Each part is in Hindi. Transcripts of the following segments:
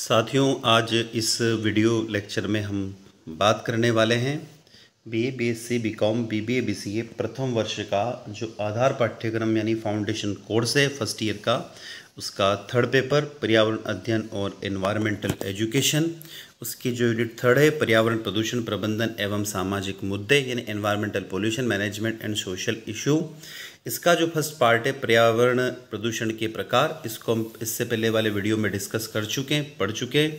साथियों आज इस वीडियो लेक्चर में हम बात करने वाले हैं BA BSc BCom BBA BCA प्रथम वर्ष का जो आधार पाठ्यक्रम यानी फाउंडेशन कोर्स है फर्स्ट ईयर का उसका थर्ड पेपर पर्यावरण अध्ययन और एनवायरमेंटल एजुकेशन उसकी जो यूनिट थर्ड है पर्यावरण प्रदूषण प्रबंधन एवं सामाजिक मुद्दे यानी environmental pollution management and social issue इसका जो फर्स्ट पार्ट है पर्यावरण प्रदूषण के प्रकार इसको हम इससे पहले वाले वीडियो में डिस्कस कर चुके हैं पढ़ चुके हैं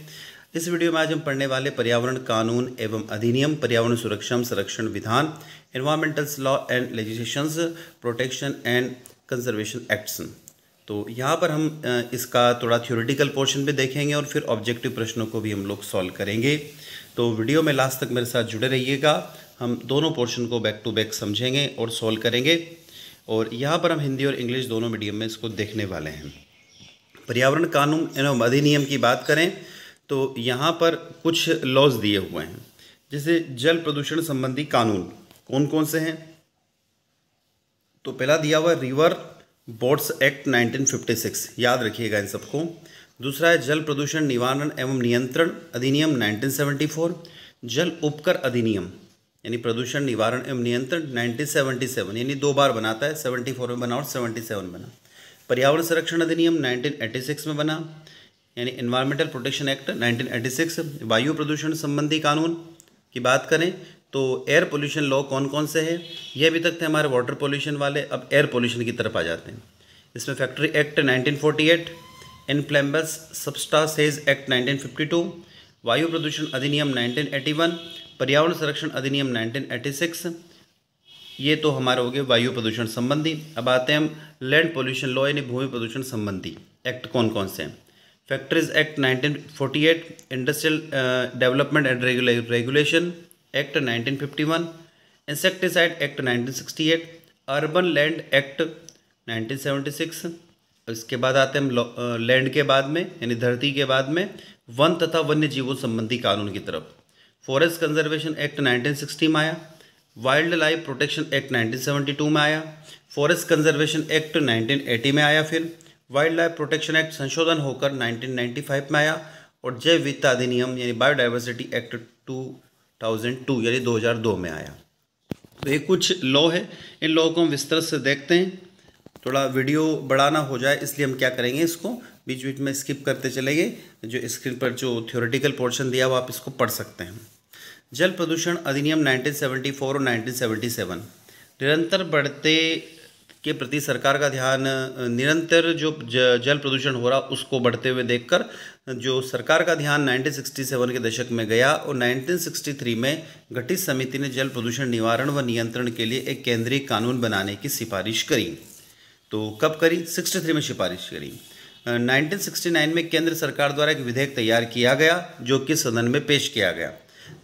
इस वीडियो में आज हम पढ़ने वाले पर्यावरण कानून एवं अधिनियम पर्यावरण सुरक्षा संरक्षण विधान environmentals law and legislation protection and conservation acts तो यहाँ पर हम इसका थोड़ा थ्योरिटिकल पोर्शन भी देखेंगे और फिर ऑब्जेक्टिव प्रश्नों को भी हम लोग सॉल्व करेंगे तो वीडियो में लास्ट तक मेरे साथ जुड़े रहिएगा हम दोनों पोर्शन को बैक टू बैक समझेंगे और सॉल्व करेंगे और यहाँ पर हम हिंदी और इंग्लिश दोनों मीडियम में इसको देखने वाले हैं पर्यावरण कानून एवं अधिनियम की बात करें तो यहाँ पर कुछ लॉज दिए हुए हैं जैसे जल प्रदूषण संबंधी कानून कौन कौन से हैं तो पहला दिया हुआ रिवर बोट्स एक्ट 1956 याद रखिएगा इन सबको दूसरा है जल प्रदूषण निवारण एवं नियंत्रण अधिनियम 1974 जल उपकर अधिनियम यानी प्रदूषण निवारण एवं नियंत्रण 1977 यानी दो बार बनाता है 74 में बना और 77 बना पर्यावरण संरक्षण अधिनियम 1986 में बना यानी इन्वायरमेंटल प्रोटेक्शन एक्ट 1986 वायु प्रदूषण संबंधी कानून की बात करें तो एयर पोल्यूशन लॉ कौन कौन से हैं ये अभी तक थे हमारे वाटर पोल्यूशन वाले अब एयर पोल्यूशन की तरफ आ जाते हैं इसमें factory act nineteen forty 1948 substances act nineteen वायु प्रदूषण अधिनियम नाइनटीन पर्यावरण संरक्षण अधिनियम 1986 ये तो हमारे हो गए वायु प्रदूषण संबंधी अब आते हैं हम लैंड पोल्यूशन लॉ यानी भूमि प्रदूषण संबंधी एक्ट कौन कौन से हैं factories act 1948 industrial development and regulation act 1951 insecticide act 1968 urban land act 1976 इसके बाद आते हैं हम लैंड के बाद में यानी धरती के बाद में वन तथा वन्य जीवों संबंधी कानून की तरफ फॉरेस्ट कंजर्वेशन एक्ट 1960 में आया वाइल्ड लाइफ प्रोटेक्शन एक्ट 1972 में आया फॉरेस्ट कंजर्वेशन एक्ट 1980 में आया फिर वाइल्ड लाइफ प्रोटेक्शन एक्ट संशोधन होकर 1995 में आया और जैव विविधता अधिनियम यानी बायोडाइवर्सिटी एक्ट 2002 यानी 2002 में आया तो ये कुछ लॉ है इन लॉ को हम विस्तृत से देखते हैं थोड़ा वीडियो बड़ा ना हो जाए इसलिए हम क्या करेंगे इसको बीच बीच में स्किप करते चलेंगे जो स्क्रीन पर जो थ्योरेटिकल पोर्शन दिया वो आप इसको पढ़ सकते हैं जल प्रदूषण अधिनियम 1974 और 1977 निरंतर बढ़ते के प्रति सरकार का ध्यान निरंतर जो जल प्रदूषण हो रहा उसको बढ़ते हुए देखकर जो सरकार का ध्यान 1967 के दशक में गया और 1963 में गठित समिति ने जल प्रदूषण निवारण व नियंत्रण के लिए एक केंद्रीय कानून बनाने की सिफारिश करी तो कब करी 63 में सिफारिश करी 1969 में केंद्र सरकार द्वारा एक विधेयक तैयार किया गया जो कि सदन में पेश किया गया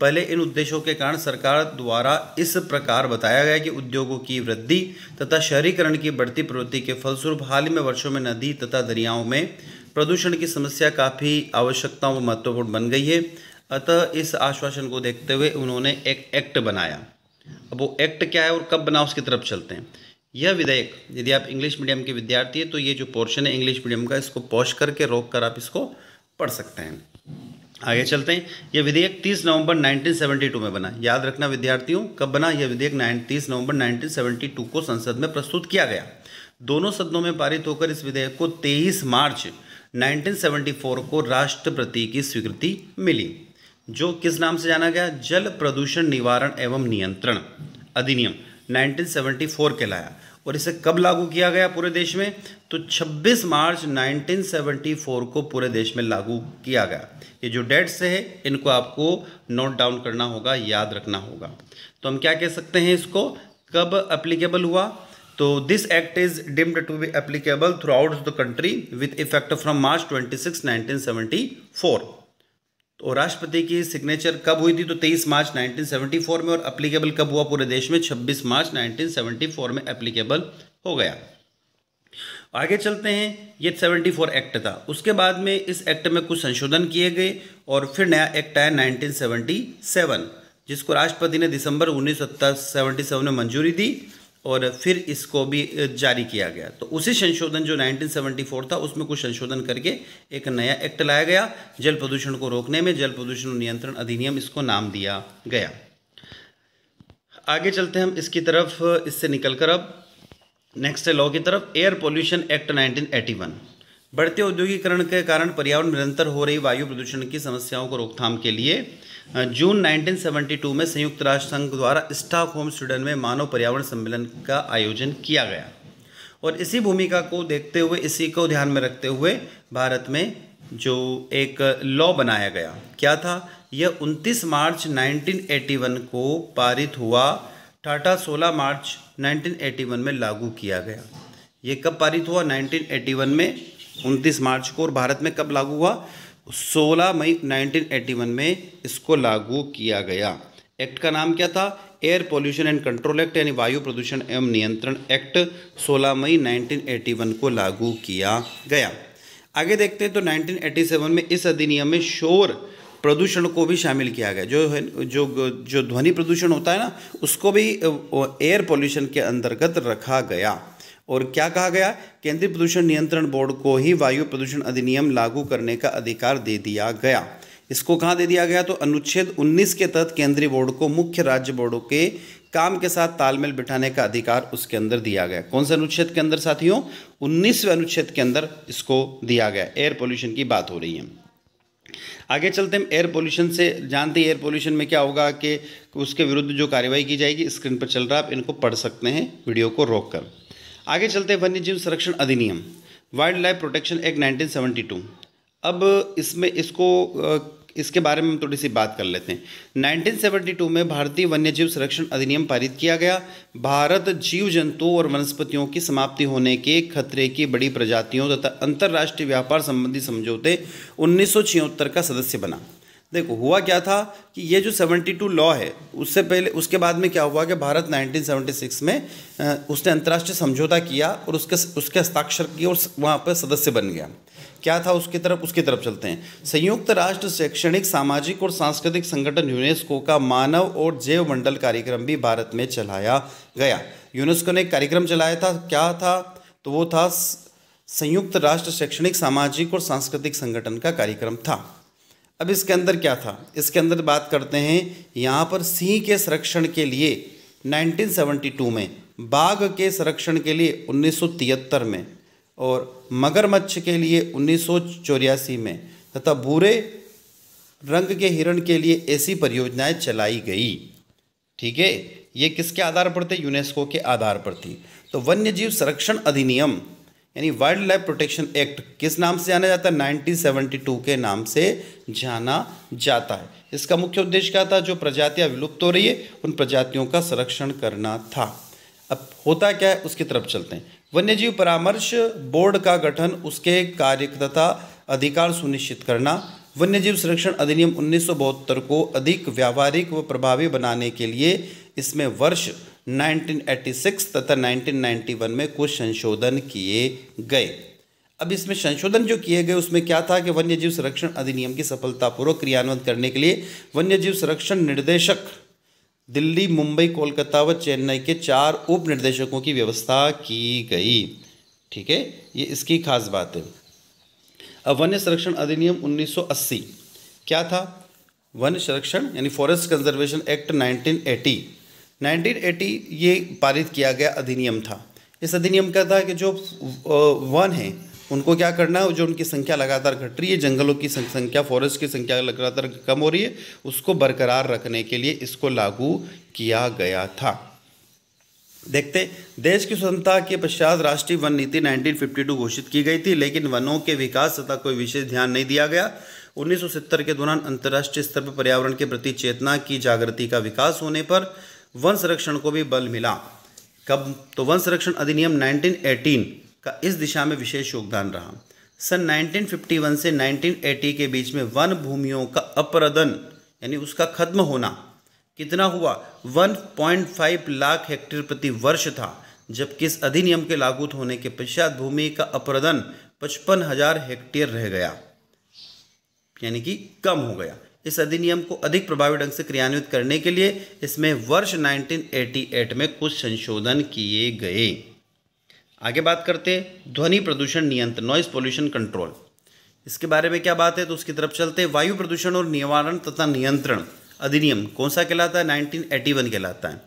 पहले इन उद्देश्यों के कारण सरकार द्वारा इस प्रकार बताया गया कि उद्योगों की वृद्धि तथा शहरीकरण की बढ़ती प्रवृत्ति के फलस्वरूप हाल ही में वर्षों में नदी तथा दरियाओं में प्रदूषण की समस्या काफ़ी आवश्यकताओं में महत्वपूर्ण बन गई है अतः इस आश्वासन को देखते हुए उन्होंने एक एक्ट बनाया अब वो एक्ट क्या है और कब बना उसकी तरफ चलते हैं यह विधेयक यदि आप इंग्लिश मीडियम के विद्यार्थी हैं तो ये जो पोर्शन है इंग्लिश मीडियम का इसको पॉश करके रोक कर आप इसको पढ़ सकते हैं आगे चलते हैं यह विधेयक 30 नवंबर 1972 में बना याद रखना विद्यार्थियों कब बना यह विधेयक 30 नवंबर 1972 को संसद में प्रस्तुत किया गया दोनों सदनों में पारित होकर इस विधेयक को 23 मार्च 1974 को राष्ट्रपति की स्वीकृति मिली जो किस नाम से जाना गया जल प्रदूषण निवारण एवं नियंत्रण अधिनियम 1974 कहलाया और इसे कब लागू किया गया पूरे देश में तो 26 मार्च 1974 को पूरे देश में लागू किया गया ये जो डेट्स है इनको आपको नोट डाउन करना होगा याद रखना होगा तो हम क्या कह सकते हैं इसको कब अप्लीकेबल हुआ तो this act is deemed to be applicable throughout the country with effect from March twenty six तो राष्ट्रपति की सिग्नेचर कब हुई थी तो 23 मार्च 1974 में और अप्लीकेबल कब हुआ पूरे देश में 26 मार्च 1974 में अप्लीकेबल हो गया आगे चलते हैं ये 74 एक्ट था उसके बाद में इस एक्ट में कुछ संशोधन किए गए और फिर नया एक्ट आया 1977 जिसको राष्ट्रपति ने दिसंबर उन्नीस में मंजूरी दी और फिर इसको भी जारी किया गया तो उसी संशोधन जो 1974 था उसमें कुछ संशोधन करके एक नया एक्ट लाया गया जल प्रदूषण को रोकने में जल प्रदूषण नियंत्रण अधिनियम इसको नाम दिया गया आगे चलते हम इसकी तरफ इससे निकलकर अब नेक्स्ट लॉ की तरफ एयर पोल्यूशन एक्ट 1981 बढ़ते औद्योगिकरण के कारण पर्यावरण निरंतर हो रही वायु प्रदूषण की समस्याओं को रोकथाम के लिए जून 1972 में संयुक्त राष्ट्र संघ द्वारा स्टॉकहोम स्वीडन में मानव पर्यावरण सम्मेलन का आयोजन किया गया और इसी भूमिका को देखते हुए इसी को ध्यान में रखते हुए भारत में जो एक लॉ बनाया गया क्या था यह 29 मार्च 1981 को पारित हुआ टाटा 16 मार्च 1981 में लागू किया गया यह कब पारित हुआ 1981 में 29 मार्च को और भारत में कब लागू हुआ 16 मई 1981 में इसको लागू किया गया एक्ट का नाम क्या था air pollution and control act यानी वायु प्रदूषण एवं नियंत्रण एक्ट 16 मई 1981 को लागू किया गया आगे देखते हैं तो 1987 में इस अधिनियम में शोर प्रदूषण को भी शामिल किया गया जो है जो जो ध्वनि प्रदूषण होता है ना उसको भी एयर पोल्यूशन के अंतर्गत रखा गया और क्या कहा गया केंद्रीय प्रदूषण नियंत्रण बोर्ड को ही वायु प्रदूषण अधिनियम लागू करने का अधिकार दे दिया गया इसको कहाँ दे दिया गया तो अनुच्छेद 19 के तहत केंद्रीय बोर्ड को मुख्य राज्य बोर्डों के काम के साथ तालमेल बिठाने का अधिकार उसके अंदर दिया गया कौन से अनुच्छेद के अंदर साथियों उन्नीसवें अनुच्छेद के अंदर इसको दिया गया एयर पोल्यूशन की बात हो रही है आगे चलते हम एयर पोल्यूशन से जानते हैं एयर पोल्यूशन में क्या होगा कि उसके विरुद्ध जो कार्रवाई की जाएगी स्क्रीन पर चल रहा है आप इनको पढ़ सकते हैं वीडियो को रोक कर आगे चलते हैं वन्य जीव संरक्षण अधिनियम वाइल्ड लाइफ प्रोटेक्शन एक्ट 1972 अब इसमें इसको इसके बारे में हम थोड़ी सी बात कर लेते हैं 1972 में भारतीय वन्यजीव संरक्षण अधिनियम पारित किया गया भारत जीव जंतुओं और वनस्पतियों की समाप्ति होने के खतरे की बड़ी प्रजातियों तथा अंतर्राष्ट्रीय व्यापार संबंधी समझौते उन्नीस का सदस्य बना देखो हुआ क्या था कि ये जो 72 लॉ है उससे पहले उसके बाद में क्या हुआ कि भारत 1976 में उसने अंतर्राष्ट्रीय समझौता किया और उसके उसके हस्ताक्षर किए और वहाँ पर सदस्य बन गया क्या था उसकी तरफ उसकी तरफ चलते हैं संयुक्त राष्ट्र शैक्षणिक सामाजिक और सांस्कृतिक संगठन यूनेस्को का मानव और जैव मंडल कार्यक्रम भी भारत में चलाया गया यूनेस्को ने एक कार्यक्रम चलाया था क्या था तो वो था संयुक्त राष्ट्र शैक्षणिक सामाजिक और सांस्कृतिक संगठन का कार्यक्रम था अब इसके अंदर क्या था इसके अंदर बात करते हैं यहाँ पर सिंह के संरक्षण के लिए 1972 में बाघ के संरक्षण के लिए उन्नीस में और मगरमच्छ के लिए उन्नीस में तथा भूरे रंग के हिरण के लिए ऐसी परियोजनाएं चलाई गई ठीक है ये किसके आधार पर थे यूनेस्को के आधार पर थी तो वन्य जीव संरक्षण अधिनियम यानी वाइल्ड लाइफ प्रोटेक्शन एक्ट किस नाम से जाना जाता है 1972 के नाम से जाना जाता है इसका मुख्य उद्देश्य क्या था जो प्रजातियां विलुप्त हो रही है उन प्रजातियों का संरक्षण करना था अब होता क्या है उसकी तरफ चलते हैं वन्यजीव परामर्श बोर्ड का गठन उसके कार्य तथा अधिकार सुनिश्चित करना वन्यजीव संरक्षण अधिनियम उन्नीस को अधिक व्यावहारिक व प्रभावी बनाने के लिए इसमें वर्ष 1986 तथा 1991 में कुछ संशोधन किए गए अब इसमें संशोधन जो किए गए उसमें क्या था कि वन्य जीव संरक्षण अधिनियम की सफलतापूर्वक क्रियान्वयन करने के लिए वन्य जीव संरक्षण निर्देशक दिल्ली मुंबई कोलकाता व चेन्नई के चार उप निर्देशकों की व्यवस्था की गई ठीक है ये इसकी खास बात है अब वन्य संरक्षण अधिनियम 1980 क्या था वन्य संरक्षण यानी फॉरेस्ट कंजर्वेशन एक्ट 1980 1980 ये पारित किया गया अधिनियम था इस अधिनियम का था कि जो वन है उनको क्या करना है जो उनकी संख्या लगातार घट रही है जंगलों की संख्या फॉरेस्ट की संख्या लगातार कम हो रही है उसको बरकरार रखने के लिए इसको लागू किया गया था देखते देश की स्वतंत्रता के पश्चात राष्ट्रीय वन नीति 1952 घोषित की गई थी लेकिन वनों के विकास तथा कोई विशेष ध्यान नहीं दिया गया 1970 के दौरान अंतर्राष्ट्रीय स्तर पर पर्यावरण के प्रति चेतना की जागृति का विकास होने पर वन संरक्षण को भी बल मिला कब तो वन संरक्षण अधिनियम 1918 का इस दिशा में विशेष योगदान रहा सन 1951 से 1980 के बीच में वन भूमियों का अपरदन यानी उसका खत्म होना कितना हुआ 1.5 लाख हेक्टेयर प्रति वर्ष था जबकि इस अधिनियम के लागू होने के पश्चात भूमि का अपरदन पचपन हजार हेक्टेयर रह गया यानी कि कम हो गया इस अधिनियम को अधिक प्रभावी ढंग से क्रियान्वित करने के लिए इसमें वर्ष 1988 में कुछ संशोधन किए गए आगे बात करते ध्वनि प्रदूषण नियंत्रण नॉइस पोल्यूशन कंट्रोल इसके बारे में क्या बात है तो उसकी तरफ चलते वायु प्रदूषण और निवारण तथा नियंत्रण अधिनियम कौन सा कहलाता है नाइनटीन कहलाता है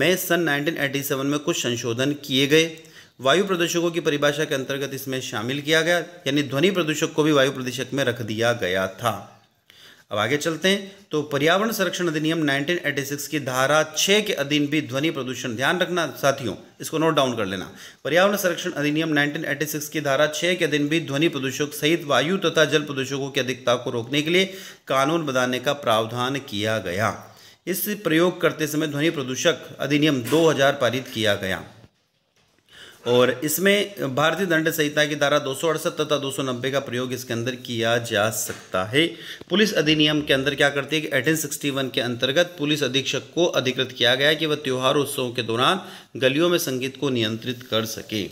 में सन 1987 में कुछ संशोधन किए गए वायु प्रदूषकों की परिभाषा के अंतर्गत इसमें शामिल किया गया यानी ध्वनि प्रदूषक को भी वायु प्रदूषक में रख दिया गया था अब आगे चलते हैं तो पर्यावरण संरक्षण अधिनियम 1986 की धारा 6 के अधीन भी ध्वनि प्रदूषण ध्यान रखना साथियों इसको नोट डाउन कर लेना पर्यावरण संरक्षण अधिनियम 1986 की धारा 6 के अधीन भी ध्वनि प्रदूषक सहित वायु तथा जल प्रदूषकों की अधिकता को रोकने के लिए कानून बनाने का प्रावधान किया गया इस प्रयोग करते समय ध्वनि प्रदूषक अधिनियम दो पारित किया गया और इसमें भारतीय दंड संहिता की धारा दो तथा दो का प्रयोग इसके अंदर किया जा सकता है पुलिस अधिनियम के अंदर क्या करती है कि एटीन सिक्सटी वन के अंतर्गत पुलिस अधीक्षक को अधिकृत किया गया कि वह त्यौहार उत्सवों के दौरान गलियों में संगीत को नियंत्रित कर सके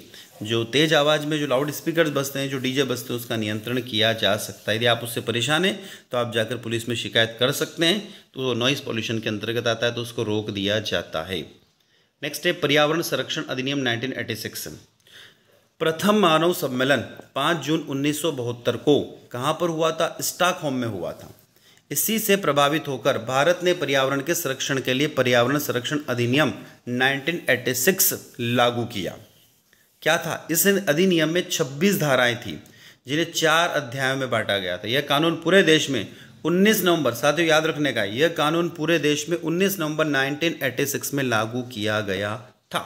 जो तेज आवाज़ में जो लाउड स्पीकर बसते हैं जो डीजे बसते हैं उसका नियंत्रण किया जा सकता है यदि आप उससे परेशान हैं तो आप जाकर पुलिस में शिकायत कर सकते हैं तो नॉइस पॉल्यूशन के अंतर्गत आता है तो उसको रोक दिया जाता है नेक्स्ट है पर्यावरण संरक्षण अधिनियम 1986 प्रथम मानव सम्मेलन 5 जून उन्नीस को कहाँ पर हुआ था स्टॉकहोम में हुआ था इसी से प्रभावित होकर भारत ने पर्यावरण के संरक्षण के लिए पर्यावरण संरक्षण अधिनियम 1986 लागू किया क्या था इस अधिनियम में 26 धाराएं थी जिन्हें चार अध्यायों में बांटा गया था यह कानून पूरे देश में 19 नवंबर साथियों याद रखने का यह कानून पूरे देश में 19 नवंबर 1986 में लागू किया गया था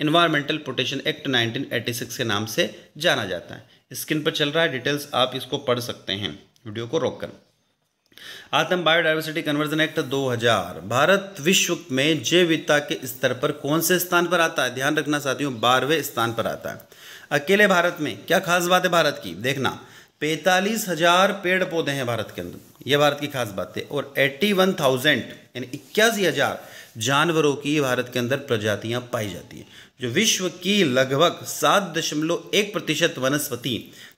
इन्वायरमेंटल प्रोटेक्शन एक्ट 1986 के नाम से जाना जाता है स्क्रीन पर चल रहा है डिटेल्स आप इसको पढ़ सकते हैं वीडियो को रोककर आतम बायोडाइवर्सिटी कन्वर्जन एक्ट 2000 भारत विश्व में जैव के स्तर पर कौन से स्थान पर आता है ध्यान रखना साथियों बारहवें स्थान पर आता है अकेले भारत में क्या खास बात है भारत की देखना पैंतालीस हजार पेड़ पौधे हैं भारत के अंदर यह भारत की खास बात है और एट्टी वन थाउजेंड यानी इक्यासी हजार जानवरों की भारत के अंदर प्रजातियां पाई जाती हैं जो विश्व की लगभग सात दशमलव एक प्रतिशत वनस्पति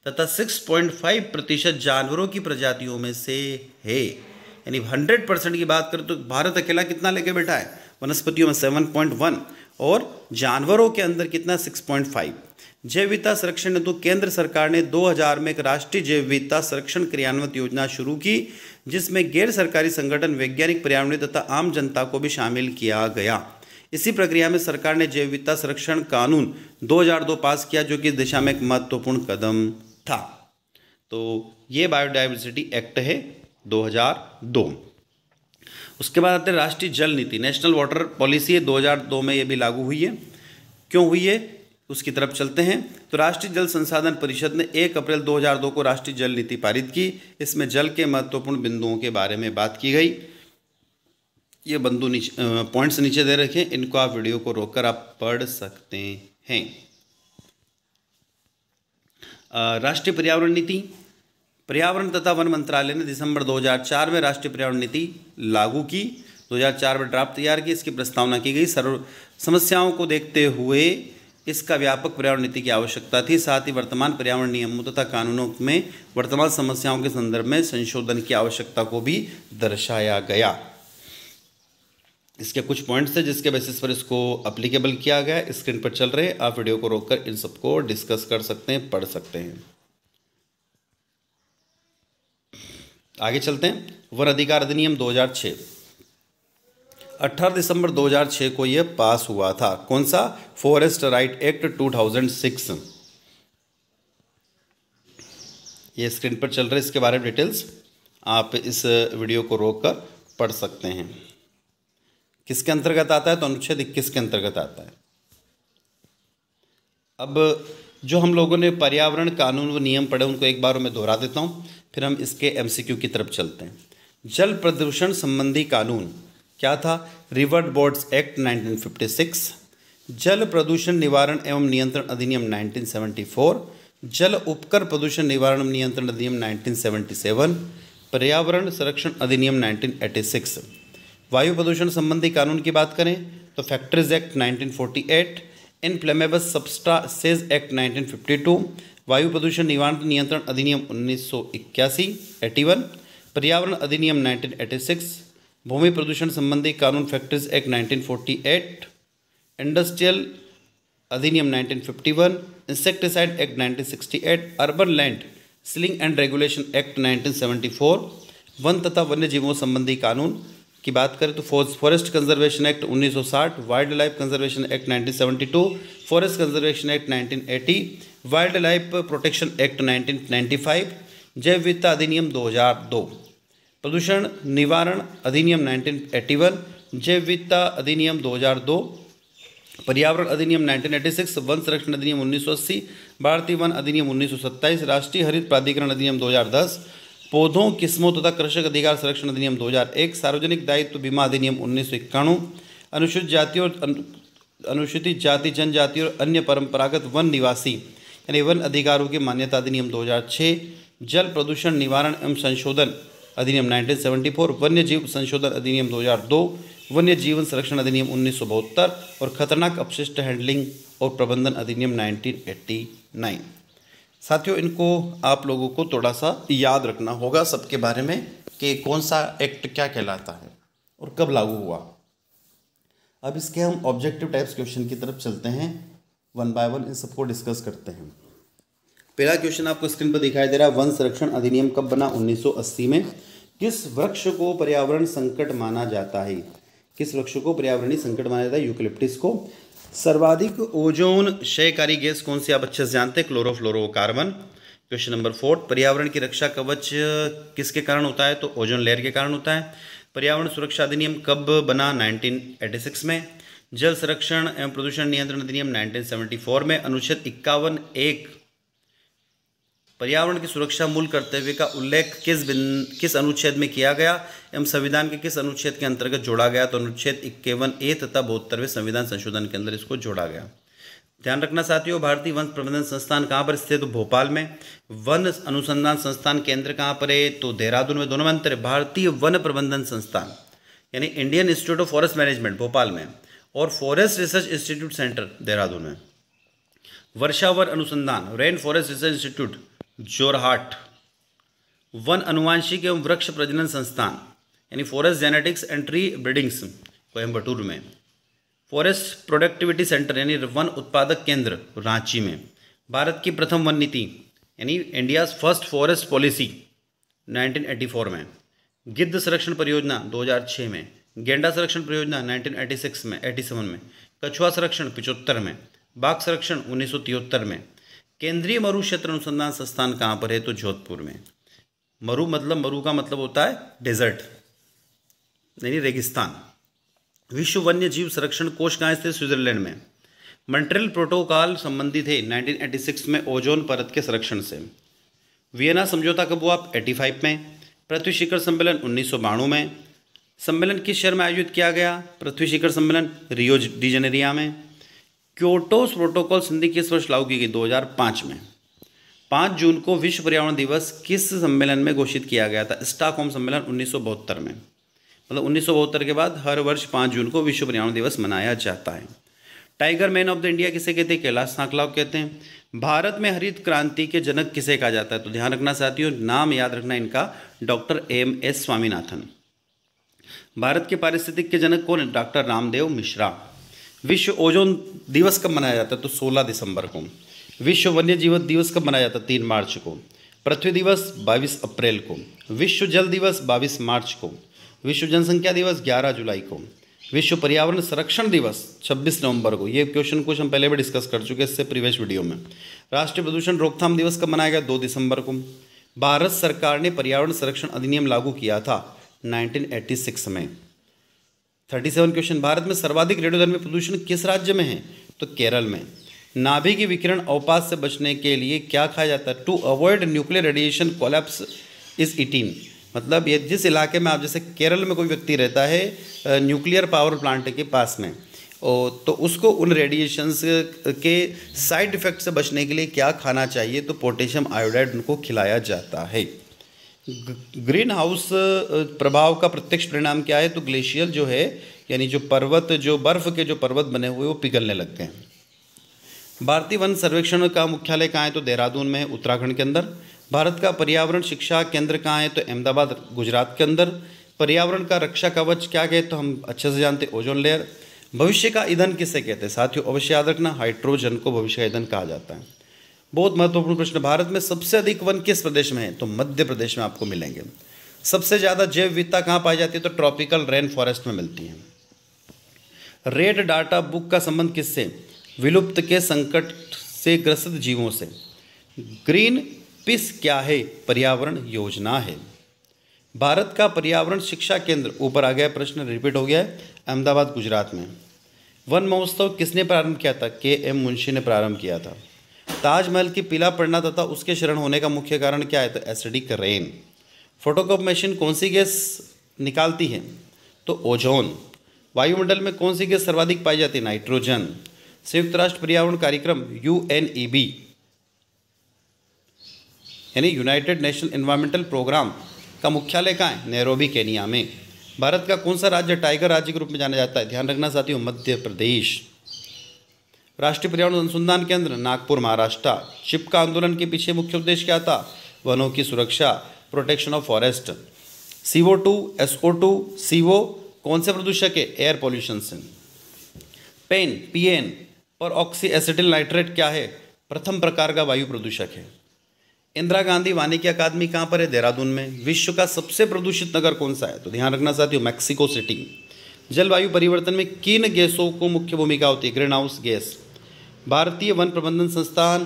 तथा सिक्स पॉइंट फाइव प्रतिशत जानवरों की प्रजातियों में से है यानी हंड्रेड परसेंट की बात करें तो भारत अकेला कितना लेके बैठा है वनस्पतियों में सेवन पॉइंट वन और जानवरों के अंदर कितना सिक्स पॉइंट फाइव जैविता संरक्षण हेतु तो केंद्र सरकार ने 2000 में एक राष्ट्रीय जैव संरक्षण क्रियान्वित योजना शुरू की जिसमें गैर सरकारी संगठन वैज्ञानिक पर्यावरण तथा आम जनता को भी शामिल किया गया इसी प्रक्रिया में सरकार ने जैव संरक्षण कानून 2002 पास किया जो कि इस दिशा में एक महत्वपूर्ण कदम था तो ये बायोडाइवर्सिटी एक्ट है दो उसके बाद आते हैं राष्ट्रीय जल नीति नेशनल वाटर पॉलिसी है 2002 में ये भी लागू हुई है क्यों हुई है उसकी तरफ चलते हैं तो राष्ट्रीय जल संसाधन परिषद ने 1 अप्रैल 2002 को राष्ट्रीय जल नीति पारित की इसमें जल के महत्वपूर्ण बिंदुओं के बारे में बात की गई ये बंदु नीचे पॉइंट्स नीचे दे रखे इनको आप वीडियो को रोककर आप पढ़ सकते हैं राष्ट्रीय पर्यावरण नीति पर्यावरण तथा वन मंत्रालय ने दिसंबर 2004 में राष्ट्रीय पर्यावरण नीति लागू की 2004 में ड्राफ्ट तैयार की इसकी प्रस्तावना की गई सर्व समस्याओं को देखते हुए इसका व्यापक पर्यावरण नीति की आवश्यकता थी साथ ही वर्तमान पर्यावरण नियमों तथा कानूनों में वर्तमान समस्याओं के संदर्भ में संशोधन की आवश्यकता को भी दर्शाया गया इसके कुछ पॉइंट्स थे जिसके बेसिस पर इसको अप्लीकेबल किया गया स्क्रीन पर चल रहे आप वीडियो को रोककर इन सबको डिस्कस कर सकते हैं पढ़ सकते हैं आगे चलते हैं वन अधिकार अधिनियम दो 18 दिसंबर 2006 को यह पास हुआ था कौन सा फॉरेस्ट राइट एक्ट 2006 ये स्क्रीन पर चल रहा है इसके बारे में डिटेल्स आप इस वीडियो को रोक कर पढ़ सकते हैं किसके अंतर्गत आता है तो अनुच्छेद इक्कीस के अंतर्गत आता है अब जो हम लोगों ने पर्यावरण कानून व नियम पढ़े उनको एक बार मैं दोहरा देता हूँ फिर हम इसके एमसीक्यू की तरफ चलते हैं जल प्रदूषण संबंधी कानून क्या था रिवर बोर्ड्स एक्ट 1956 जल प्रदूषण निवारण एवं नियंत्रण अधिनियम 1974 जल उपकर प्रदूषण निवारण नियंत्रण अधिनियम 1977 पर्यावरण संरक्षण अधिनियम 1986 वायु प्रदूषण संबंधी कानून की बात करें तो फैक्ट्रीज एक्ट 1948 इनफ्लेमेबल सेज एक्ट 1952 वायु प्रदूषण निवारण नियंत्रण अधिनियम उन्नीस सौ इक्यासी पर्यावरण अधिनियम 1986 भूमि प्रदूषण संबंधी कानून फैक्ट्रीज एक्ट 1948 इंडस्ट्रियल अधिनियम 1951 insecticide act 1968 urban land ceiling and regulation act 1974 वन तथा वन्य जीवों संबंधी कानून की बात करें तो forest conservation act 1960 wild life conservation act 1972 forest conservation act 1980 wild life protection act 1995 जैव विविधता अधिनियम 2002 प्रदूषण निवारण अधिनियम 1981 जैव विविधता अधिनियम 2002 पर्यावरण अधिनियम 1986 वन संरक्षण अधिनियम 1980 भारतीय वन अधिनियम 1927 राष्ट्रीय हरित प्राधिकरण अधिनियम 2010 पौधों किस्मों तथा कृषक अधिकार संरक्षण अधिनियम 2001 सार्वजनिक दायित्व बीमा अधिनियम उन्नीस अनुसूचित जाति और अनुसूचित जाति जनजाति और अन्य परंपरागत वन निवासी यानी वन अधिकारों की मान्यता अधिनियम 2006 जल प्रदूषण निवारण एवं संशोधन अधिनियम 1974 वन्य जीव संशोधन अधिनियम 2002 वन्य जीवन संरक्षण अधिनियम उन्नीस और खतरनाक अपशिष्ट हैंडलिंग और प्रबंधन अधिनियम 1989 साथियों इनको आप लोगों को थोड़ा सा याद रखना होगा सबके बारे में कि कौन सा एक्ट क्या कहलाता है और कब लागू हुआ अब इसके हम ऑब्जेक्टिव टाइप्स क्वेश्चन की तरफ चलते हैं वन बाय वन इन सबको डिस्कस करते हैं पहला क्वेश्चन आपको स्क्रीन पर दिखाई दे रहा है वन संरक्षण अधिनियम कब बना 1980 में किस वृक्ष को पर्यावरण संकट माना जाता है किस वृक्ष को पर्यावरणीय संकट माना जाता है यूकलिप्टिस को सर्वाधिक ओजोन क्षयकारी गैस कौन सी आप अच्छे से जानते हैं कार्बन क्वेश्चन नंबर फोर्थ पर्यावरण की रक्षा कवच किसके कारण होता है तो ओजोन लेयर के कारण होता है पर्यावरण सुरक्षा अधिनियम कब बना 1986 में जल संरक्षण एवं प्रदूषण नियंत्रण अधिनियम 1974 में अनुच्छेद इक्यावन एक पर्यावरण की सुरक्षा मूल कर्तव्य का उल्लेख किस किस अनुच्छेद में किया गया एवं संविधान के किस अनुच्छेद के अंतर्गत जोड़ा गया तो अनुच्छेद इक्केवन ए तथा बहत्तरवें संविधान संशोधन के अंदर इसको जोड़ा गया ध्यान रखना साथियों भारतीय वन प्रबंधन संस्थान कहाँ पर स्थित तो भोपाल में वन अनुसंधान संस्थान केंद्र कहाँ पर है तो देहरादून में दोनों में अंतर है भारतीय वन प्रबंधन संस्थान यानी Indian institute of forest management Bhopal में और forest research institute centre Dehradun में वर्षावर अनुसंधान rain forest research institute Jorhat वन अनुवांशिक एवं वृक्ष प्रजनन संस्थान यानी forest genetics and tree breedings Coimbatore में फॉरेस्ट प्रोडक्टिविटी सेंटर यानी वन उत्पादक केंद्र रांची में भारत की प्रथम वन नीति यानी इंडियाज फर्स्ट फॉरेस्ट पॉलिसी 1984 में गिद्ध संरक्षण परियोजना 2006 में गेंडा संरक्षण परियोजना 1986 में 87 में कछुआ संरक्षण पिचहत्तर में बाघ संरक्षण उन्नीस में केंद्रीय मरु क्षेत्र अनुसंधान संस्थान कहाँ पर है तो जोधपुर में मरु मतलब मरु का मतलब होता है डेजर्ट यानी रेगिस्तान विश्व वन्य जीव संरक्षण कोष कहाँ स्थित स्विट्जरलैंड में मंट्रेल प्रोटोकॉल संबंधी थे 1986 में ओजोन परत के संरक्षण से वियना समझौता कब हुआ 85 में पृथ्वी शिखर सम्मेलन उन्नीस में सम्मेलन किस शहर में आयोजित किया गया पृथ्वी शिखर सम्मेलन रियो डिजेनेरिया में क्योटोस प्रोटोकॉल संधि किस वर्ष लागू की गई 2005 में 5 जून को विश्व पर्यावरण दिवस किस सम्मेलन में घोषित किया गया था स्टॉकहोम सम्मेलन उन्नीस में मतलब उन्नीस के बाद हर वर्ष पाँच जून को विश्व पर्यावरण दिवस मनाया जाता है tiger man of the India किसे कहते हैं कैलाश सांकलाव कहते हैं भारत में हरित क्रांति के जनक किसे कहा जाता है तो ध्यान रखना साथियों नाम याद रखना इनका doctor M S Swaminathan Bharat के पारिस्थितिक के जनक कौन है डॉक्टर रामदेव मिश्रा विश्व ओजोन दिवस कब मनाया जाता है तो 16 दिसंबर को विश्व वन्य जीव दिवस कब मनाया जाता है तीन मार्च को पृथ्वी दिवस 22 अप्रैल को विश्व जल दिवस 22 मार्च को विश्व जनसंख्या दिवस 11 जुलाई को विश्व पर्यावरण संरक्षण दिवस 26 नवंबर को ये क्वेश्चन कुछ हम पहले भी डिस्कस कर चुके हैं इससे प्रीवियस वीडियो में राष्ट्रीय प्रदूषण रोकथाम दिवस कब मनाया गया दो दिसंबर को भारत सरकार ने पर्यावरण संरक्षण अधिनियम लागू किया था 1986 में थर्टी सेवन क्वेश्चन भारत में सर्वाधिक रेडियोधर्मी प्रदूषण किस राज्य में है तो केरल में नाभि के विकिरण अवपात से बचने के लिए क्या खाया जाता है to avoid nuclear radiation collapse is eighteen मतलब ये जिस इलाके में आप जैसे केरल में कोई व्यक्ति रहता है न्यूक्लियर पावर प्लांट के पास में ओ, तो उसको उन रेडिएशंस के साइड इफ़ेक्ट से बचने के लिए क्या खाना चाहिए तो पोटेशियम आयोडाइड उनको खिलाया जाता है ग्रीन हाउस प्रभाव का प्रत्यक्ष परिणाम क्या है तो ग्लेशियर जो है यानी जो पर्वत जो बर्फ़ के जो पर्वत बने हुए वो पिघलने लगते हैं भारतीय वन सर्वेक्षण का मुख्यालय कहाँ है तो देहरादून में है उत्तराखंड के अंदर भारत का पर्यावरण शिक्षा केंद्र कहाँ है तो अहमदाबाद गुजरात के अंदर पर्यावरण का रक्षा कवच क्या कहे तो हम अच्छे से जानते ओजोन लेयर भविष्य का ईंधन किसे कहते हैं साथियों अवश्य याद रखना हाइड्रोजन को भविष्य का ईंधन कहा जाता है बहुत महत्वपूर्ण प्रश्न भारत में सबसे अधिक वन किस प्रदेश में है तो मध्य प्रदेश में आपको मिलेंगे सबसे ज़्यादा जैव विविधता कहाँ पाई जाती है तो ट्रॉपिकल रेन फॉरेस्ट में मिलती है रेड डाटा बुक का संबंध किससे विलुप्त के संकट से ग्रसित जीवों से ग्रीन पिस क्या है पर्यावरण योजना है भारत का पर्यावरण शिक्षा केंद्र ऊपर आ गया प्रश्न रिपीट हो गया है अहमदाबाद गुजरात में वन महोत्सव किसने प्रारंभ किया था के एम मुंशी ने प्रारंभ किया था ताजमहल की पीला पड़ना तथा उसके शरण होने का मुख्य कारण क्या है तो एसिडिक रेन फोटोकॉप मशीन कौन सी गैस निकालती है तो ओजोन वायुमंडल में कौन सी गैस सर्वाधिक पाई जाती है नाइट्रोजन संयुक्त राष्ट्र पर्यावरण कार्यक्रम यू e यानी यूनाइटेड नेशनल इन्वायरमेंटल प्रोग्राम का मुख्यालय कहाँ है नेहरोबी केनिया में भारत का कौन सा राज्य टाइगर राज्य के रूप में जाना जाता है ध्यान रखना चाहती हूँ मध्य प्रदेश राष्ट्रीय पर्यावरण अनुसंधान केंद्र नागपुर महाराष्ट्र शिप का आंदोलन के पीछे मुख्य उद्देश्य क्या था वनों की सुरक्षा protection of forest C O two S O two C O कौन से प्रदूषक है एयर पॉल्यूशन से पेन पी एन और ऑक्सी एसिडिल नाइट्रेट क्या है प्रथम प्रकार का वायु प्रदूषक है इंदिरा गांधी वानिकी अकादमी कहाँ पर है देहरादून में विश्व का सबसे प्रदूषित नगर कौन सा है तो ध्यान रखना चाहती हूँ मैक्सिको सिटी जलवायु परिवर्तन में किन गैसों को मुख्य भूमिका होती है ग्रीन हाउस गैस भारतीय वन प्रबंधन संस्थान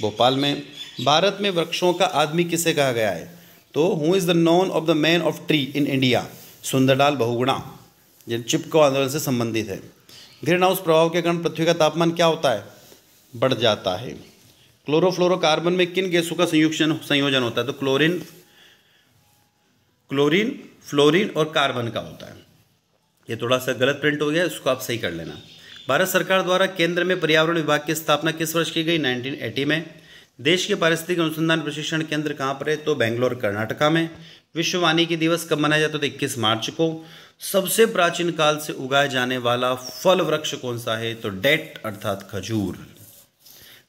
भोपाल में भारत में वृक्षों का आदमी किसे कहा गया है तो who is the known of the man of tree in India Sunderlal Bahuguna जिन चिपको आंदोलन से संबंधित है ग्रीन हाउस प्रभाव के कारण पृथ्वी का तापमान क्या होता है बढ़ जाता है क्लोरोफ्लोरोकार्बन में किन गैसों का संयोजन संयोजन होता है तो क्लोरीन क्लोरीन फ्लोरीन और कार्बन का होता है ये थोड़ा सा गलत प्रिंट हो गया इसको आप सही कर लेना भारत सरकार द्वारा केंद्र में पर्यावरण विभाग की स्थापना किस वर्ष की गई 1980 में देश के पारिस्थितिक अनुसंधान प्रशिक्षण केंद्र कहाँ पर है तो बेंगलोर कर्नाटका में विश्व वानिकी दिवस कब मनाया जाता है तो इक्कीस मार्च को सबसे प्राचीन काल से उगाया जाने वाला फल वृक्ष कौन सा है तो डेट अर्थात खजूर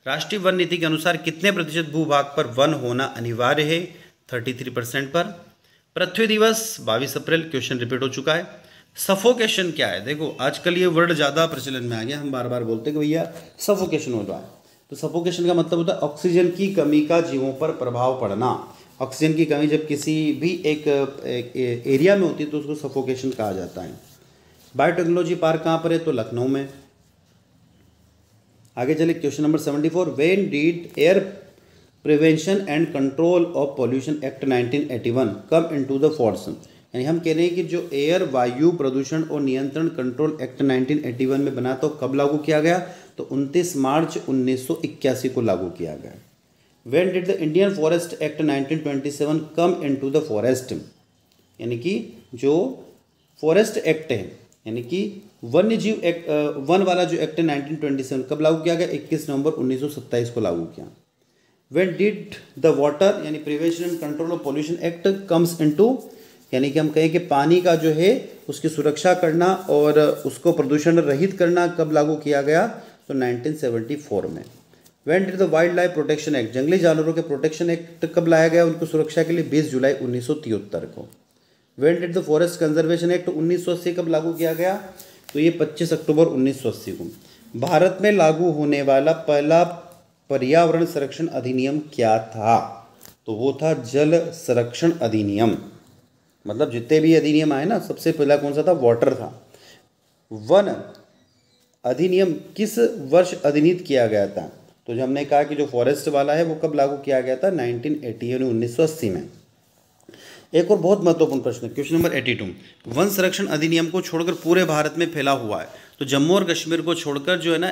राष्ट्रीय वन नीति के अनुसार कितने प्रतिशत भूभाग पर वन होना अनिवार्य है 33 परसेंट पर पृथ्वी दिवस 22 अप्रैल क्वेश्चन रिपीट हो चुका है सफोकेशन क्या है देखो आजकल ये वर्ड ज़्यादा प्रचलन में आ गया हम बार बार बोलते कि भैया सफोकेशन हो रहा है तो सफोकेशन का मतलब होता है ऑक्सीजन की कमी का जीवों पर प्रभाव पड़ना ऑक्सीजन की कमी जब किसी भी एक, एक, एक एरिया में होती है तो उसको सफोकेशन कहा जाता है बायोटेक्नोलॉजी पार्क कहाँ पर है तो लखनऊ में आगे चले question number seventy four when did air prevention and control of pollution act nineteen eighty one come into the force यानी हम कह रहे हैं कि जो एयर वायु प्रदूषण और नियंत्रण कंट्रोल एक्ट 1981 में बना तो कब लागू किया गया तो 29 मार्च 1981 को लागू किया गया when did the Indian forest act 1927 come into the forest यानी कि जो फॉरेस्ट एक्ट है यानी कि वन्य जीव एक्ट वन वाला जो एक्ट है नाइनटीन कब लागू किया गया इक्कीस नवंबर उन्नीस को लागू किया वेन डिड द वाटर यानी prevention and control of pollution act comes into यानी कि हम कहें कि पानी का जो है उसकी सुरक्षा करना और उसको प्रदूषण रहित करना कब लागू किया गया तो 1974 में when did the wild life protection act जंगली जानवरों के प्रोटेक्शन एक्ट कब लाया गया उनको सुरक्षा के लिए 20 जुलाई उन्नीस को when did the forest conservation act उन्नीस कब लागू किया गया तो ये 25 अक्टूबर उन्नीस को भारत में लागू होने वाला पहला पर्यावरण संरक्षण अधिनियम क्या था तो वो था जल संरक्षण अधिनियम मतलब जितने भी अधिनियम आए ना सबसे पहला कौन सा था वाटर था वन अधिनियम किस वर्ष अधिनियत किया गया था तो जो हमने कहा कि जो फॉरेस्ट वाला है वो कब लागू किया गया था नाइनटीन एटी यानी उन्नीस में एक और बहुत महत्वपूर्ण प्रश्न क्वेश्चन नंबर टू वन संरक्षण अधिनियम को छोड़कर पूरे भारत में फैला हुआ है तो जम्मू और कश्मीर को छोड़कर जो है ना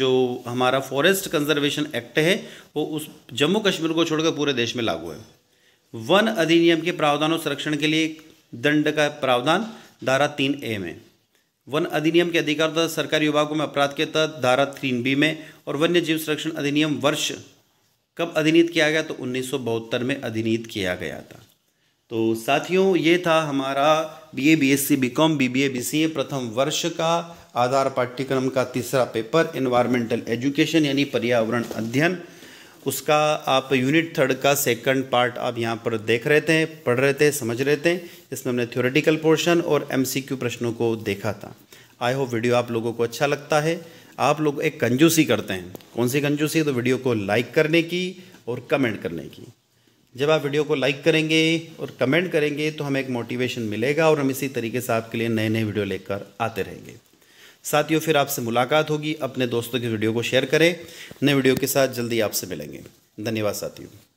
जो हमारा फॉरेस्ट कंजर्वेशन एक्ट है वो उस जम्मू कश्मीर को छोड़कर पूरे देश में लागू है वन अधिनियम के प्रावधानों संरक्षण के लिए दंड का प्रावधान धारा तीन ए में वन अधिनियम के अधिकार तथा सरकारी विभागों में अपराध के तहत धारा तीन बी में और वन्य जीव संरक्षण अधिनियम वर्ष कब अधिनियत किया गया तो उन्नीस में अधिनियत किया गया था तो साथियों ये था हमारा BA BSc BCom BBA BCA प्रथम वर्ष का आधार पाठ्यक्रम का तीसरा पेपर इन्वायरमेंटल एजुकेशन यानी पर्यावरण अध्ययन उसका आप यूनिट थर्ड का सेकंड पार्ट आप यहाँ पर देख रहे थे पढ़ रहे थे समझ रहे थे इसमें हमने थ्योरेटिकल पोर्शन और एमसीक्यू प्रश्नों को देखा था आई होप वीडियो आप लोगों को अच्छा लगता है आप लोग एक कंजूसी करते हैं कौन सी कंजूसी तो वीडियो को लाइक करने की और कमेंट करने की जब आप वीडियो को लाइक करेंगे और कमेंट करेंगे तो हमें एक मोटिवेशन मिलेगा और हम इसी तरीके से आपके लिए नए नए वीडियो लेकर आते रहेंगे साथियों फिर आपसे मुलाकात होगी अपने दोस्तों की वीडियो को शेयर करें नए वीडियो के साथ जल्दी आपसे मिलेंगे धन्यवाद साथियों